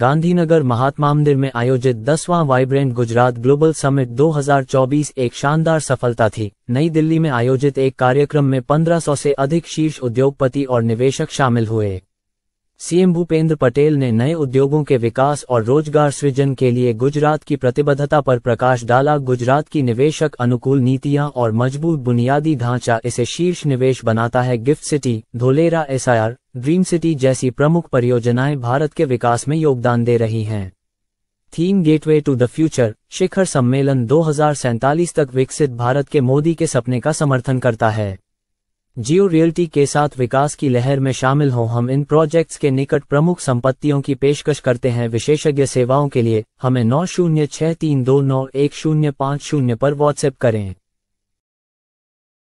गांधीनगर महात्मा मंदिर में आयोजित दसवां वाइब्रेंट गुजरात ग्लोबल समिट 2024 एक शानदार सफलता थी नई दिल्ली में आयोजित एक कार्यक्रम में 1500 से अधिक शीर्ष उद्योगपति और निवेशक शामिल हुए सीएम भूपेंद्र पटेल ने नए उद्योगों के विकास और रोजगार सृजन के लिए गुजरात की प्रतिबद्धता पर प्रकाश डाला गुजरात की निवेशक अनुकूल नीतियां और मजबूत बुनियादी ढांचा इसे शीर्ष निवेश बनाता है GIFT City Dholera SIR dream city जैसी प्रमुख परियोजनाएं भारत के विकास में योगदान दे रही हैं theme gateway to the future शिखर सम्मेलन दो तक विकसित भारत के मोदी के सपने का समर्थन करता है जियो रियल्टी के साथ विकास की लहर में शामिल हों हम इन प्रोजेक्ट्स के निकट प्रमुख संपत्तियों की पेशकश करते हैं विशेषज्ञ सेवाओं के लिए हमें नौ शून्य छः तीन दो नौ एक शून्य पाँच शून्य पर व्हाट्सएप करें